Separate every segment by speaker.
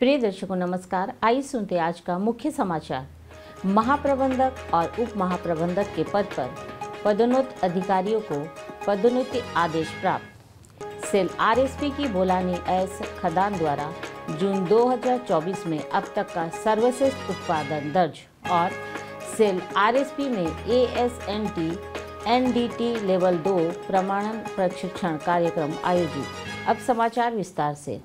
Speaker 1: प्रिय दर्शकों नमस्कार आइए सुनते आज का मुख्य समाचार महाप्रबंधक और उप महाप्रबंधक के पद पर पदोन्नत अधिकारियों को पदोन्नति आदेश प्राप्त सेल आरएसपी की बोलानी एस खदान द्वारा जून 2024 में अब तक का सर्वश्रेष्ठ उत्पादन दर्ज और सेल आरएसपी में एएसएनटी एनडीटी लेवल दो प्रमाणन प्रशिक्षण कार्यक्रम आयोजित अब समाचार विस्तार से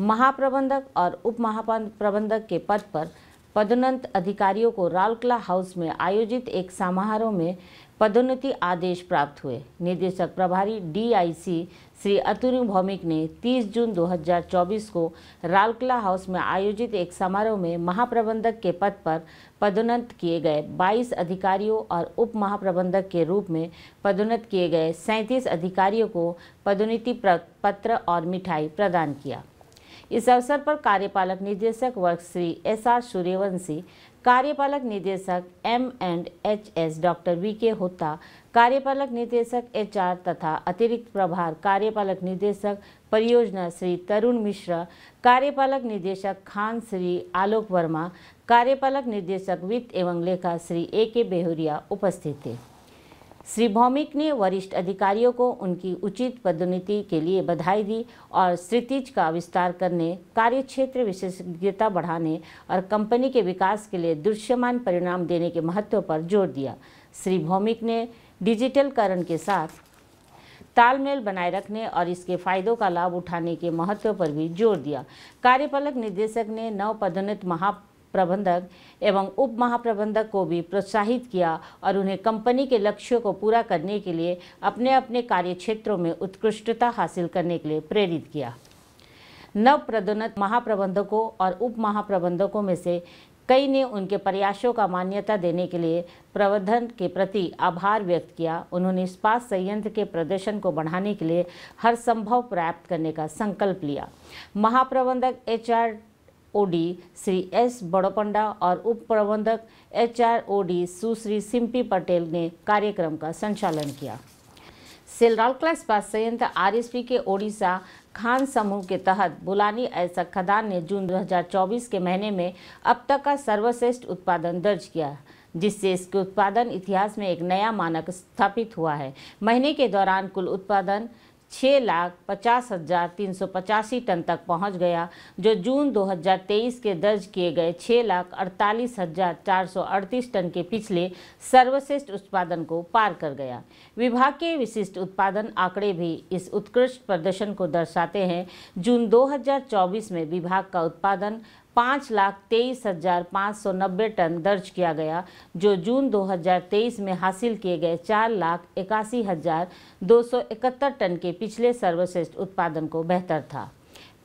Speaker 1: महाप्रबंधक और उप महाप्रबंधक के पद पर पदोन्नत अधिकारियों को रालकला हाउस में आयोजित एक समारोह में पदोन्नति आदेश प्राप्त हुए निदेशक प्रभारी डीआईसी श्री अतुरी भौमिक ने 30 जून 2024 को रालकला हाउस में आयोजित एक समारोह में महाप्रबंधक के पद पर पदोन्नत किए गए 22 अधिकारियों और उप महाप्रबंधक के रूप में पदोन्नत किए गए 37 अधिकारियों को पदोन्नति पत्र और मिठाई प्रदान किया इस अवसर पर कार्यपालक निदेशक वर्ग श्री एस आर सूर्यवंशी कार्यपालक निदेशक M and H S doctor V K होता कार्यपालक निदेशक एच आर तथा अतिरिक्त प्रभार कार्यपालक निदेशक परियोजना श्री तरुण मिश्रा कार्यपालक निदेशक खान श्री आलोक वर्मा कार्यपालक निदेशक वित्त एवं लेखा श्री ए के बेहुरिया उपस्थित थे श्री भौमिक ने वरिष्ठ अधिकारियों को उनकी उचित पदोन्नति के लिए बधाई दी और स्थितिज का विस्तार करने कार्य क्षेत्र विशेषज्ञता बढ़ाने और कंपनी के विकास के लिए दृश्यमान परिणाम देने के महत्व पर जोर दिया श्री भौमिक ने डिजिटलकरण के साथ तालमेल बनाए रखने और इसके फायदों का लाभ उठाने के महत्व पर भी जोर दिया कार्यपालक निदेशक ने नव पदोन्नत महा प्रबंधक एवं उप महाप्रबंधक को भी प्रोत्साहित किया और उन्हें कंपनी के लक्ष्यों को पूरा करने के लिए अपने अपने कार्य क्षेत्रों में उत्कृष्टता हासिल करने के लिए प्रेरित किया नव प्रदोन्नत महाप्रबंधकों और उप महाप्रबंधकों में से कई ने उनके प्रयासों का मान्यता देने के लिए प्रबंधन के प्रति आभार व्यक्त किया उन्होंने इस्पात संयंत्र के प्रदर्शन को बढ़ाने के लिए हर संभव प्राप्त करने का संकल्प लिया महाप्रबंधक H R OD Shri S Badopanda और उप प्रबंधक एच आर ओडी सुश्री सिंपी पटेल ने कार्यक्रम का संचालन किया सेलराल क्लास पास संयंत्र पी के ओडिशा खान समूह के तहत बुलानी ऐसा खदान ने जून 2024 के महीने में अब तक का सर्वश्रेष्ठ उत्पादन दर्ज किया जिससे इसके उत्पादन इतिहास में एक नया मानक स्थापित हुआ है महीने के दौरान कुल उत्पादन छः लाख पचास हज़ार तीन सौ पचासी टन तक पहुंच गया जो जून 2023 के दर्ज किए गए छः लाख अड़तालीस हज़ार चार सौ अड़तीस टन के पिछले सर्वश्रेष्ठ उत्पादन को पार कर गया विभाग के विशिष्ट उत्पादन आंकड़े भी इस उत्कृष्ट प्रदर्शन को दर्शाते हैं जून 2024 में विभाग का उत्पादन पाँच लाख तेईस हजार पाँच सौ नब्बे टन दर्ज किया गया जो जून 2023 में हासिल किए गए चार लाख इक्यासी हजार दो सौ इकहत्तर टन के पिछले सर्वश्रेष्ठ उत्पादन को बेहतर था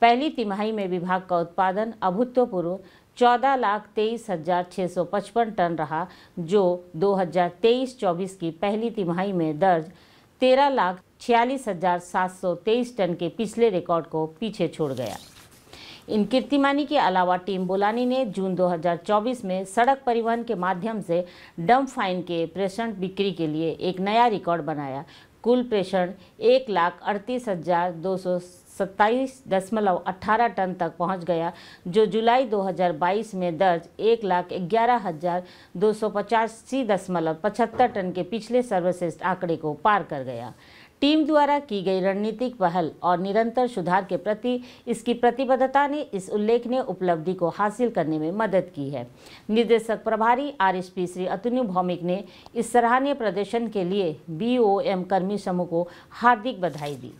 Speaker 1: पहली तिमाही में विभाग का उत्पादन अभूतपूर्व चौदह लाख तेईस हजार छः सौ पचपन टन रहा जो 2023-24 की पहली तिमाही में दर्ज तेरह लाख छियालीस हजार सात सौ तेईस टन के पिछले रिकॉर्ड को पीछे छोड़ गया इन कीर्तिमानी के अलावा टीम बोलानी ने जून 2024 में सड़क परिवहन के माध्यम से डम्प फाइन के प्रेषण बिक्री के लिए एक नया रिकॉर्ड बनाया कुल प्रेषण एक लाख अड़तीस हज़ार दो सौ सत्ताईस दशमलव अट्ठारह टन तक पहुंच गया जो जुलाई 2022 में दर्ज एक लाख ग्यारह हज़ार दो सौ पचासी दशमलव पचहत्तर टन के पिछले सर्वश्रेष्ठ आंकड़े को पार कर गया टीम द्वारा की गई रणनीतिक पहल और निरंतर सुधार के प्रति इसकी प्रतिबद्धता ने इस उल्लेखनीय उपलब्धि को हासिल करने में मदद की है निर्देशक प्रभारी आरएसपी श्री अतुनु भौमिक ने इस सराहनीय प्रदर्शन के लिए बीओएम कर्मी समूह को हार्दिक बधाई दी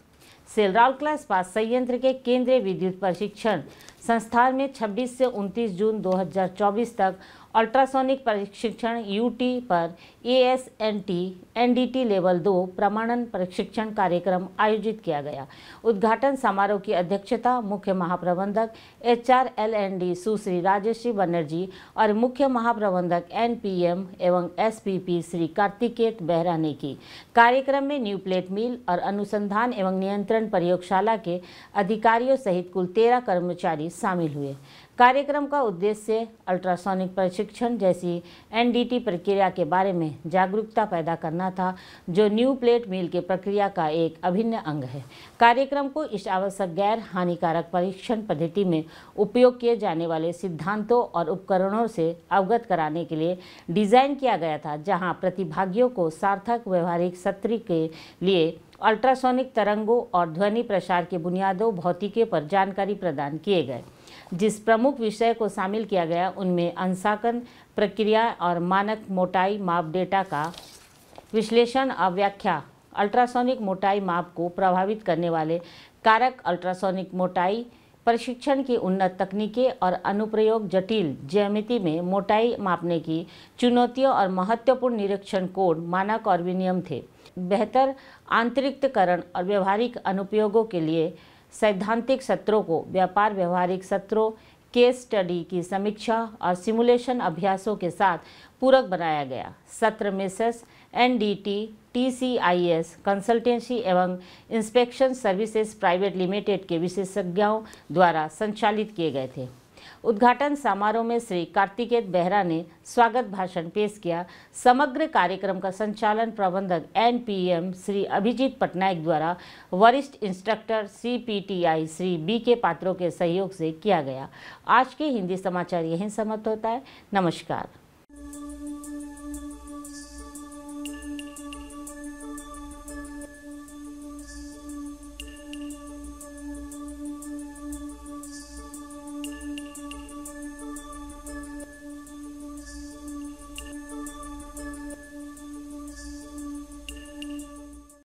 Speaker 1: सेलराल क्लास पास संयंत्र के केंद्रीय विद्युत प्रशिक्षण संस्थान में 26 से 29 जून 2024 तक अल्ट्रासोनिक प्रशिक्षण यूटी पर एएसएनटी एनडीटी लेवल दो प्रमाणन प्रशिक्षण कार्यक्रम आयोजित किया गया उद्घाटन समारोह की अध्यक्षता मुख्य महाप्रबंधक H R L N D सुश्री राजेश्री बनर्जी और मुख्य महाप्रबंधक एनपीएम एवं एसपीपी श्री कार्तिकेत बेहरा ने की कार्यक्रम में न्यू प्लेट मिल और अनुसंधान एवं नियंत्रण प्रयोगशाला के अधिकारियों सहित कुल तेरह कर्मचारी शामिल हुए कार्यक्रम का उद्देश्य अल्ट्रासोनिक प्रशिक्षण जैसी एनडीटी प्रक्रिया के बारे में जागरूकता पैदा करना था जो न्यू प्लेट मील के प्रक्रिया का एक अभिन्न अंग है कार्यक्रम को इस आवश्यक गैर हानिकारक परीक्षण पद्धति में उपयोग किए जाने वाले सिद्धांतों और उपकरणों से अवगत कराने के लिए डिज़ाइन किया गया था जहाँ प्रतिभागियों को सार्थक व्यवहारिक सत्र के लिए अल्ट्रासोनिक तरंगों और ध्वनि प्रसार के बुनियादों भौतिकी पर जानकारी प्रदान किए गए जिस प्रमुख विषय को शामिल किया गया उनमें अंशाकन प्रक्रिया और मानक मोटाई माप डेटा का विश्लेषण और व्याख्या अल्ट्रासोनिक मोटाई माप को प्रभावित करने वाले कारक अल्ट्रासोनिक मोटाई प्रशिक्षण की उन्नत तकनीकें और अनुप्रयोग जटिल ज्यामिति में मोटाई मापने की चुनौतियों और महत्वपूर्ण निरीक्षण कोड मानक और विनियम थे बेहतर आंतरिकरण और व्यवहारिक अनुप्रयोगों के लिए सैद्धांतिक सत्रों को व्यापार व्यवहारिक सत्रों केस स्टडी की समीक्षा और सिमुलेशन अभ्यासों के साथ पूरक बनाया गया सत्र Mrs N D T T C I S consultancy एवं इंस्पेक्शन सर्विसेज प्राइवेट लिमिटेड के विशेषज्ञों द्वारा संचालित किए गए थे उद्घाटन समारोह में श्री कार्तिकेय बेहरा ने स्वागत भाषण पेश किया समग्र कार्यक्रम का संचालन प्रबंधक एनपीएम श्री अभिजीत पटनायक द्वारा वरिष्ठ इंस्ट्रक्टर सीपीटीआई श्री बी के पात्रों के सहयोग से किया गया आज के हिंदी समाचार यहीं समाप्त होता है नमस्कार